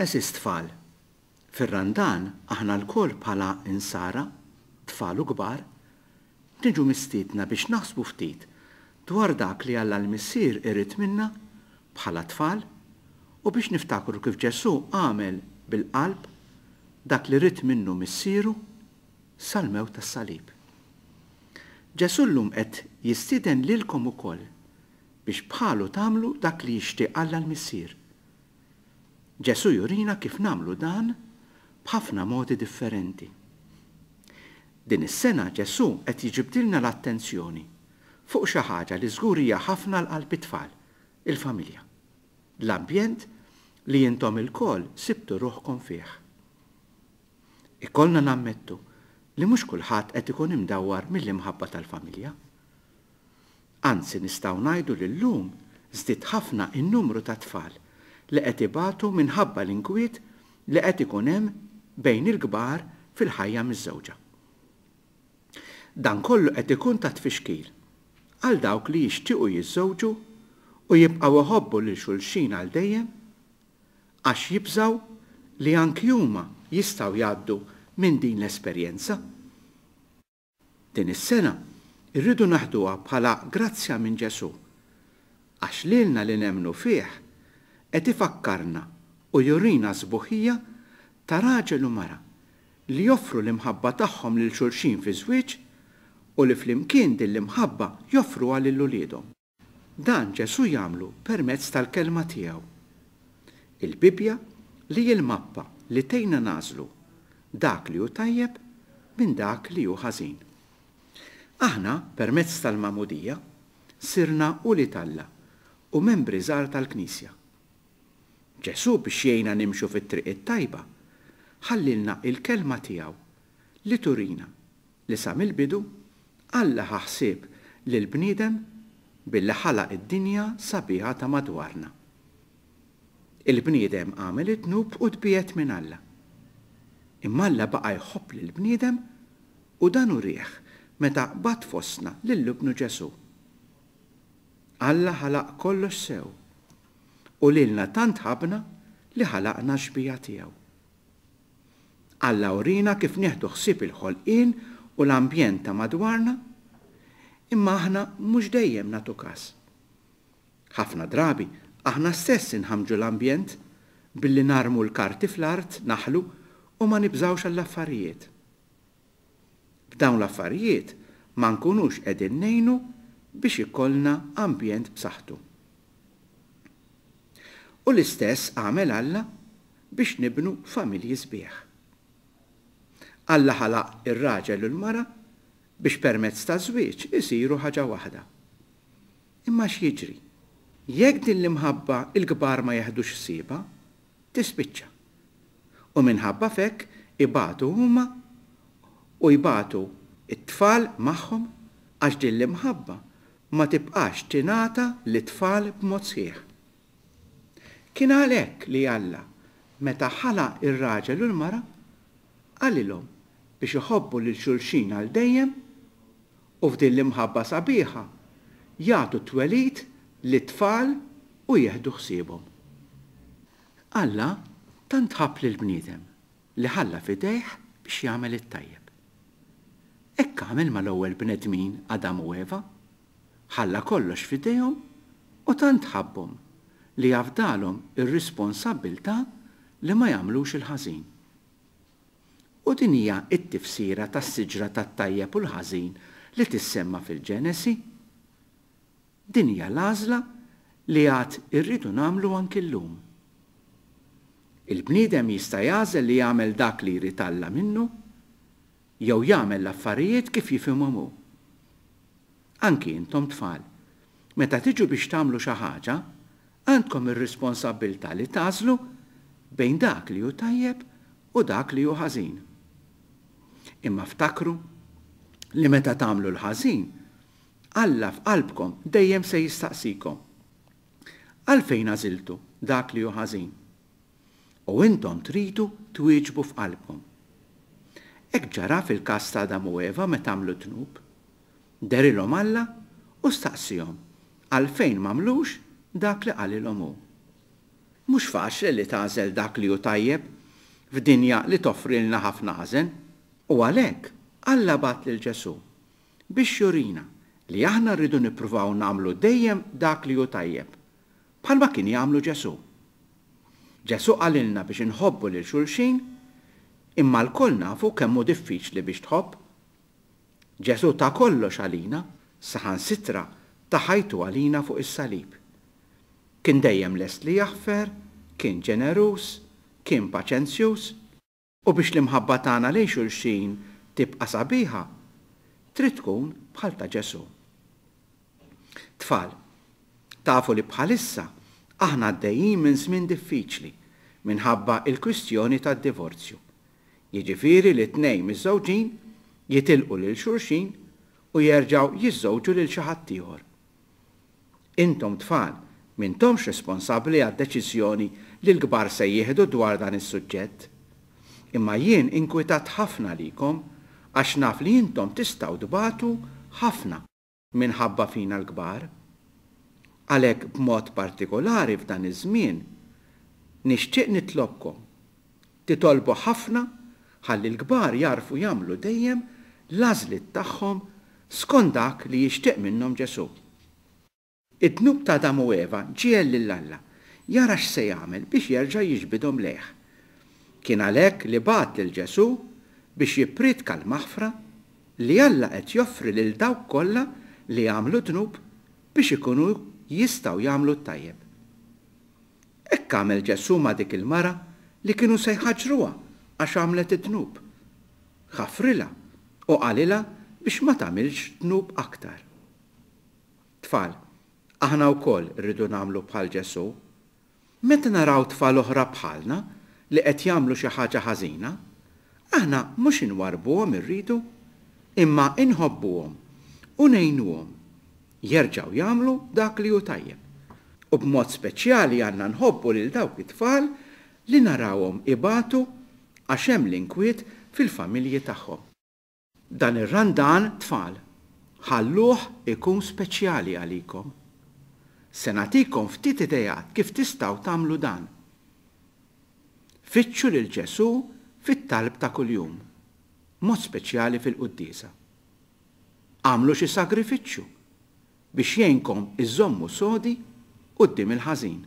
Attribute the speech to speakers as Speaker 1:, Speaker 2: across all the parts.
Speaker 1: eżis tfal. Fir-randan aħna l koll bħala insara, tfal u kbar, niġu mistietna biex naħsbu ftit dwar dak li għalla l-missir irrit minna bħala tfal u biex niftakru kif ġesu għamel bil-qalb dak li rrit minnu missiru sal-mew tas salib Ġesu l-lum qed jistiden lilkom ukoll biex bħalu tamlu dak li jishti għalla l-missir Ġesu jurina kif namlu dan b'ħafna modi differenti. Din is-sena Ġesu qed jiġibdilna l-attenzjoni fuq xi ħaġa li żgur hija ħafna l-qalb tfal, il-familja. L-ambjent li jintom il-kol sibtu ruħkom fih. Ikollna nammettu li mhux kulħadd qed ikun imdawwar mill-imħabba tal-familja. Anzi nistgħu ngħidu li l-lum żdied ħafna in-numru ta' tfal li qed ibatu minħabba l-inkwiet li qed ikun hemm bejn il-kbar fil-ħajja miż-żewġa. Dan kollu qed ikun ta' tfixkil għal dawk li jixtiequ jiżżewġu u jibqgħu iħobbu lil xulxin għal dejjem għax jibżaw li anki huma jistgħu jgħaddu minn din l-esperjenza. Din is-sena irridu naħduha bħala grazzja minn Ġesu għax lilna li nemnu fih et ifakkarna u jorina sbuħija ta' raġel u mara li joffru l-imħabba tagħhom lil xulxin fi żwieġ u li flimkien din l-imħabba joffru għal l-uliedhom. Dan ġesu jagħmlu permezz tal-kelma tiegħu. Il-Bibja li l-mappa li tejna nażlu dak li hu tajjeb minn dak li hu ħażin. Aħna permezz tal-mamudija sirna u li talla u membri żgħar tal-Knisja ġesu biex jgħina nimxu fit-triq it-tajba, ħallilna il-kelma tiegħu li turina li sam il-bidu Alla ħaxsib li l-bniedem billi ħala id-dinja sabiħa ta' madwarna. Il-bniedem għamel it-nub u d-bijet minn Alla. Imma Alla baqa jħobb li l-bniedem u dan u rieħ meta bat fosna l lubnu Ġesu. Alla ħalaq kollox sew u lilna tant ħabna li ħalaqna xbija tiegħu. Alla urina kif neħdu ħsib il-ħolqien u l-ambjent ta' madwarna, imma aħna mhux dejjem natu każ. Ħafna drabi aħna stess inħamġu l-ambjent billi narmu l-karti fl-art naħlu u ma nibżawx għall-affarijiet. B'dawn l-affarijiet ma nkunux qegħdin ngħinu biex ikollna ambjent b'saħħtu. U l-istess għamel Alla biex nibnu familji sbieħ. Alla ħalaq ir-raġel u l-mara biex permezz ta' żwieġ isiru ħaġa waħda. Imma x'jiġri? Jekk din l-imħabba il-kbar ma jeħdux siba, tispiċċa. U minħabba fekk ibatu huma u jibatu it-tfal magħhom għax din l-imħabba ma tibqax tingħata l-tfal b'mod sħiħ. Kien għalek li Alla meta ħala ir-raġel u l-mara għallilom biex iħobbu l xulxin għal dejjem u f'din l-imħabba sabiħa jagħtu twelit li tfal u jieħdu ħsiebhom. Alla tant ħab l bniedem li ħalla fidejh biex jagħmel it-tajjeb. Ekk għamel mal-ewwel bnedmin Adam u Eva, ħalla kollox fidejhom u tant ħabbhom li jafdalom ir-responsabilta li ma jagħmlux il-ħażin. U din hija t-tifsira tas-siġra tat-tajjeb u l-ħażin li tissemma fil-Ġenesi. Din hija l-għażla li għad irridu namlu anki l-lum. Il-bniedem jista' jażel li jagħmel dak li jritalla minnu jew jagħmel l-affarijiet kif jifhimhom Anki intom tfal, meta tiġu biex tagħmlu xi ħaġa, għandkom ir-responsabilta li tażlu bejn dak li hu tajjeb u dak li hu ħażin. Imma ftakru li meta tagħmlu l-ħażin, Alla f'qalbkom dejjem se jistaqsikom. Għalfejn għażiltu dak li hu ħażin. U intom tridu twieġbu f'qalbkom. Ek ġara fil kasta ta' Adamu Eva meta għamlu tnub. Derilhom Alla u staqsijom. għalfejn mamlux dak li għalli l-omu. Mux faċli li tażel dak li u tajjeb f'dinja li toffri l ħafna għazen, u għalek Alla bat lil ġesu biex jurina li aħna rridu nippruvaw namlu dejjem dak li u tajjeb bħalma kien jagħmlu ġesu. Ġesu għalilna biex inħobbu lil xulxin imma l-koll nafu kemmu diffiċli biex tħobb. Ġesu ta' kollox għalina saħan sitra ta' ħajtu għalina fuq is-salib Kien dejjem lest li jaħfer, kien ġenerus, kien paċenzjus, u biex li mħabba tagħna lejn xulxin tibqa' sabiħa, trid tkun bħal ta' Ġesu. Tfal, tafu li bħalissa aħna għaddejjin minn żmien diffiċli minħabba il-kwistjoni tad-divorzju. Jiġifieri li tnejn miż-żewġin jitilqu lil xurxin u jerġgħu jiżżewġu lil xi ħadd Intom tfal, tomx responsabli għad deċiżjoni li l-gbar se jieħdu dwar dan is-suġġett. Imma jien inkwitat ħafna likom għax naf li jintom tistaw dbatu ħafna minħabba fina l-gbar. Għalek b'mod partikolari f'dan iż-żmien nixtieq nitlobkom titolbu ħafna ħalli l-gbar jarfu jagħmlu dejjem l-għażlit tagħhom skont dak li jixtieq minnhom Ġesu. It-tnub ta' Damu Eva ġiel lil alla jara x'se jagħmel biex jerġa' jiġbidhom leħ. Kien għalhekk li bat lil ġesu biex jiprit kal maħfra li Alla qed joffri lil dawk kollha li jagħmlu tnub biex ikunu jistgħu jagħmlu t-tajjeb. Ekk għamel ġesu ma' dik il-mara li kienu se jħaġruha għax għamlet it-tnub. Ħafrila u qalila biex ma tagħmilx tnub aktar. Tfal, aħna wkoll rridu nagħmlu bħal Ġesu. Meta naraw tfal oħra bħalna li qed jagħmlu xi ħaġa ħażina, aħna mhux inwarbuhom irridu, imma inħobbuhom u ngħinuhom jerġgħu jagħmlu dak li hu tajjeb. U b'mod speċjali għandna nħobbu lil dawk it-tfal li narawhom ibatu għax hemm l-inkwiet fil-familji tagħhom. Dan ir-randan tfal ħalluh ikun speċjali għalikom senatikom ftit idejat kif tistaw tamlu dan. Fitxu lil ġesu fit-talb ta' kuljum, mod speċjali fil-qoddisa. Għamlu xi sagrifiċċju biex jenkom iżommu sodi qoddim il ħazin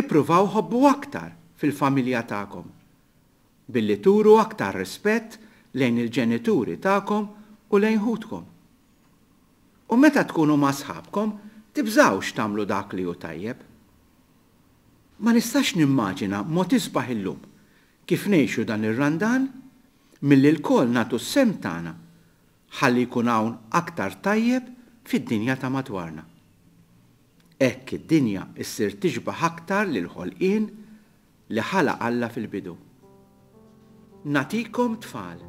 Speaker 1: Ippruvaw ħobbu aktar fil-familja tagħkom billi turu aktar rispett lejn il-ġenituri tagħkom u lejn ħutkom. U meta tkunu ma' sħabkom, tibżawx tamlu dak li hu tajjeb. Ma nistax nimmaġina mod isbaħ illum kif ngħixu dan ir-randan milli l-kol natu s-sem tagħna ħalli jkun hawn aktar tajjeb fid-dinja ta' madwarna. Ekk id-dinja issir tiġbaħ aktar l ħolqien li ħala Alla fil-bidu. Natikom tfal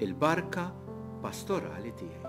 Speaker 1: il-barka pastorali tiegħi.